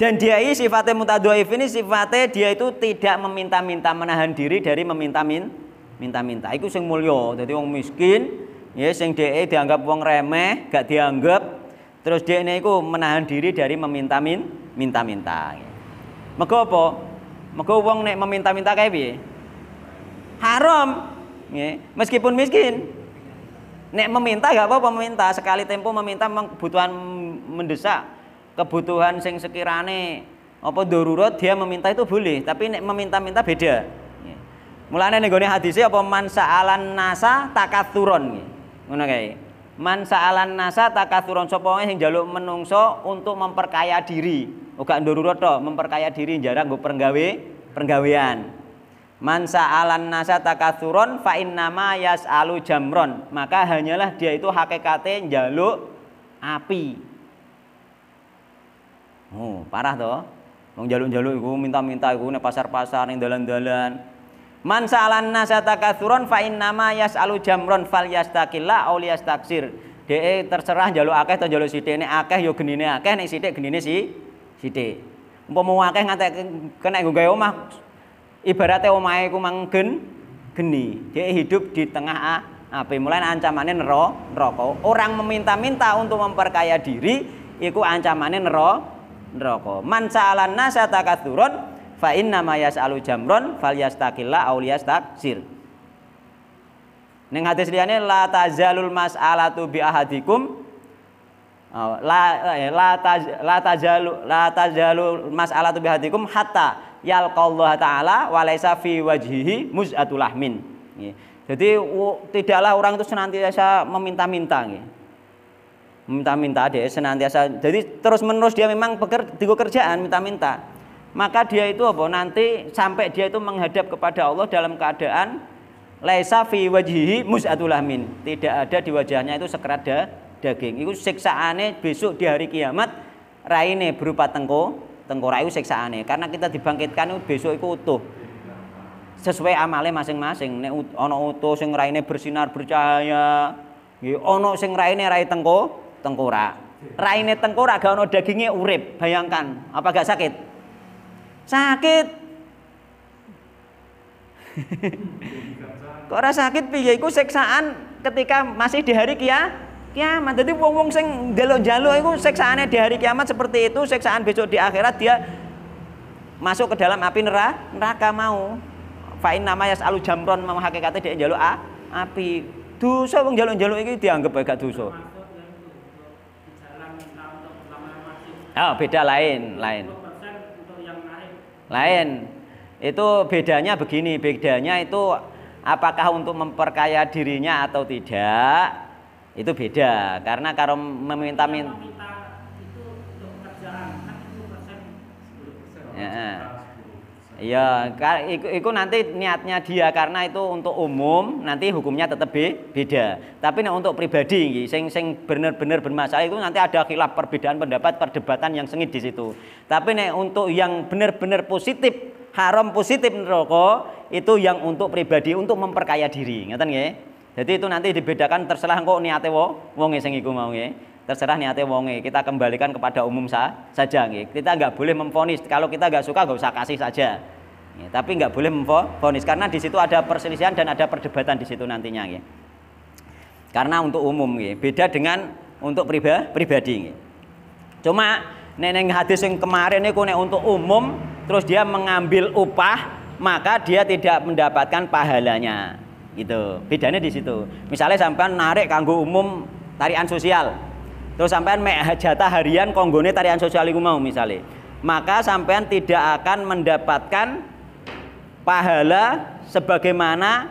Dan dia ini sifatnya mutadwaif ini sifatnya dia itu tidak meminta-minta menahan diri dari meminta minta minta-minta. Itu sing mulia. Jadi orang miskin ya sing dia dianggap wong remeh, gak dianggap. Terus dia ini itu menahan diri dari meminta minta minta-minta. maka apa? Mego orang nek meminta-minta kayak bi, Haram. Ya, meskipun miskin. Nek meminta gak apa-apa meminta, sekali tempo meminta memang kebutuhan mendesak kebutuhan sing sekirane apa darurat dia meminta itu boleh, tapi nek meminta-minta beda. Mulane ning gone hadise apa man sa'alan nasa takatsuron. Ngono kae. Man sa'alan nasa takatsuron sapa sing njaluk menungso untuk memperkaya diri. Ora oh, darurat to, memperkaya diri jarang nggo perenggawe, perenggawean. Man sa'alan nasa takatsuron fa innama yas'alu jamron. Maka hanyalah dia itu hakikate njaluk api. Oh, parah toh. Wong jaluk-jaluk iku minta-minta iku nek pasar-pasar ning dalan-dalan. Man sa'alan nasata katsuron fa ma yas'alu jamron fal yastaqilla aw liyastaksir. Dee terserah jaluk akeh atau jaluk sithik nek akeh yo genine akeh nek sithik genine si sithik. Umpama akeh ngantek kena nggo gawe omah ibarate omahe ku manggen geni. Dia hidup di tengah A, api. Mulai ancamannya nero, neraka. Orang meminta-minta untuk memperkaya diri, itu ancamannya nero, neraka. Man sa'alan nasa takatsurun fa inna ma yas'alu jamron falyastaqilla aw liyastaksir. Ning hadis liyane la tazalul mas'alatu bi ahadikum la eh, la taz, la tazalu la tazalu mas'alatu bi ahadikum hatta yalqallahu taala laisa fi wajhihi muz'atul lahmin. Jadi tidaklah orang itu senantiasa meminta-minta nggih minta-minta dia senantiasa jadi terus-menerus dia memang beker, di kerjaan minta-minta maka dia itu apa nanti sampai dia itu menghadap kepada Allah dalam keadaan laisa fi wajhihi mus'atulamin tidak ada di wajahnya itu sekerat daging itu siksaane besok di hari kiamat raine berupa tengko tengkorak itu siksaane karena kita dibangkitkan itu besok itu utuh sesuai amale masing-masing nek ana utuh sing raine bersinar bercahaya nggih ana sing raine rai tengko Tengkora, Raine tengkora, gak ono dagingnya urip. Bayangkan, apa gak sakit? Sakit. Kok ora sakit piye ya iku seksaan ketika masih di hari kia kiamat. Jadi wong-wong sing jalo njaluk iku siksaane di hari kiamat seperti itu, seksaan besok di akhirat dia masuk ke dalam api neraka, neraka mau. Fa'in nama ya alu jamron mama hakikatnya dia jaluk a, api. Dosa wong jalo jaluk iki dianggap agak gak dosa. Oh, beda lain, lain. Lain. Itu bedanya begini, bedanya itu apakah untuk memperkaya dirinya atau tidak? Itu beda. Karena kalau meminta-minta Iya, itu nanti niatnya dia karena itu untuk umum, nanti hukumnya tetap beda. Tapi nah, untuk pribadi, sing sing benar bener bermasalah itu nanti ada khilaf perbedaan pendapat, perdebatan yang sengit di situ. Tapi nah, untuk yang benar-benar positif, haram positif rokok itu yang untuk pribadi untuk memperkaya diri, ngerti nggih. Jadi itu nanti dibedakan terserah kok niate wo, wong e sing iku mau nggih terserah niatnya wonge kita kembalikan kepada umum sah saja nge. kita nggak boleh memfonis kalau kita nggak suka nggak usah kasih saja nge. tapi nggak boleh memfonis karena di situ ada perselisihan dan ada perdebatan di situ nantinya nge. karena untuk umum nge. beda dengan untuk priba, pribadi nge. cuma neneng hadis yang kemarin itu untuk umum terus dia mengambil upah maka dia tidak mendapatkan pahalanya gitu bedanya di situ misalnya sampai narik kanggo umum tarian sosial terus sampean mek jatah harian konggone tarian sosial iku mau misalnya maka sampean tidak akan mendapatkan pahala sebagaimana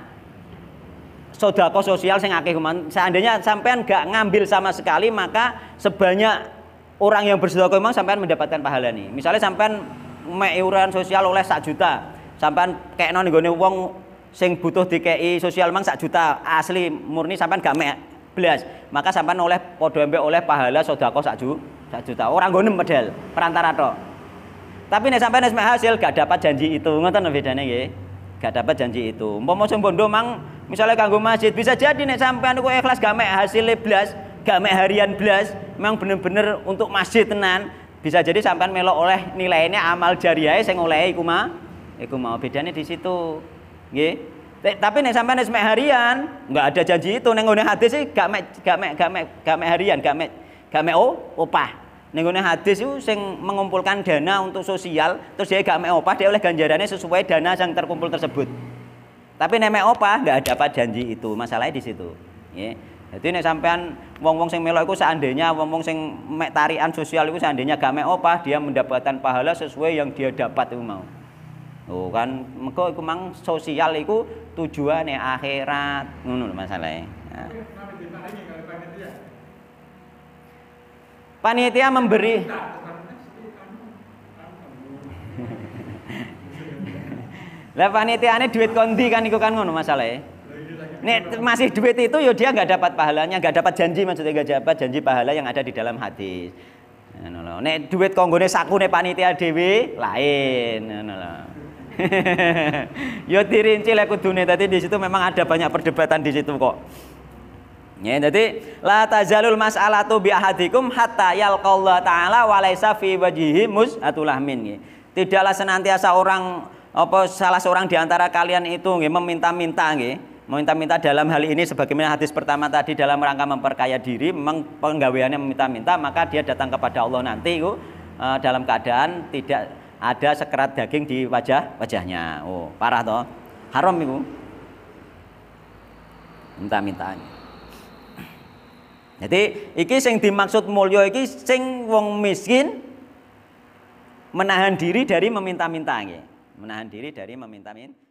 sodako sosial sing akeh seandainya sampean gak ngambil sama sekali maka sebanyak orang yang bersodako memang sampean mendapatkan pahala nih misalnya sampean mek iuran sosial oleh sak juta sampean kayak non wong sing butuh dikei sosial memang sak juta asli murni sampean gak mek belas Maka sampai oleh podo oleh pahala sodako saju sak juta. orang nggone medal, perantara to Tapi sampai sampai nih hasil gak dapat janji itu, ngerti nih bedanya ya Gak dapat janji itu. Umpama sembondo mang misalnya kanggo masjid bisa jadi nih sampai kowe ikhlas gak mek hasil belas gak meh harian belas memang bener-bener untuk masjid tenan. Bisa jadi sampai melo oleh nilainya amal jariah saya ngolehi kuma mah iku mau di situ. Nggih. Tapi nih sampean nih harian, nggak ada janji itu neng ngene hadis sih gak mek gak mek gak mek gak mek harian, gak mek gak mek oh, opah. Neng ngene hadis itu sing mengumpulkan dana untuk sosial, terus dia gak mek opah, dia oleh ganjarannya sesuai dana yang terkumpul tersebut. Tapi nih mek opah nggak dapat janji itu, masalahnya di situ. Ya. Jadi nih sampean wong-wong sing meloiku itu seandainya wong-wong sing mek tarian sosial itu seandainya gak mek opah, dia mendapatkan pahala sesuai yang dia dapat itu mau. Oh kan mengko iku mang sosial iku tujuane akhirat ngono lho masalahe. Ya. Panitia memberi Lah panitiane duit kondi kan iku kan ngono masalahe. Iya, Nek masih duit itu ya dia nggak dapat pahalanya, nggak dapat janji maksudnya nggak dapat janji pahala yang ada di dalam hadis. Nek duit konggone sakune panitia dewi lain ya dirinci lek kudune tadi di situ memang ada banyak perdebatan di situ kok. Ya, jadi la tazalul mas'alatu bi ahadikum hatta yalqallah taala laisa fi wajhihi mus'atulahmin. Ya, tidaklah senantiasa orang apa salah seorang di antara kalian itu nggih ya, meminta-minta nggih, ya. meminta-minta dalam hal ini sebagaimana hadis pertama tadi dalam rangka memperkaya diri memang penggaweannya meminta-minta maka dia datang kepada Allah nanti itu eh, dalam keadaan tidak ada sekerat daging di wajah wajahnya. Oh, parah toh. Haram itu. minta minta Jadi iki sing dimaksud mulya iki sing wong miskin menahan diri dari meminta-minta nggih. Menahan diri dari meminta-minta.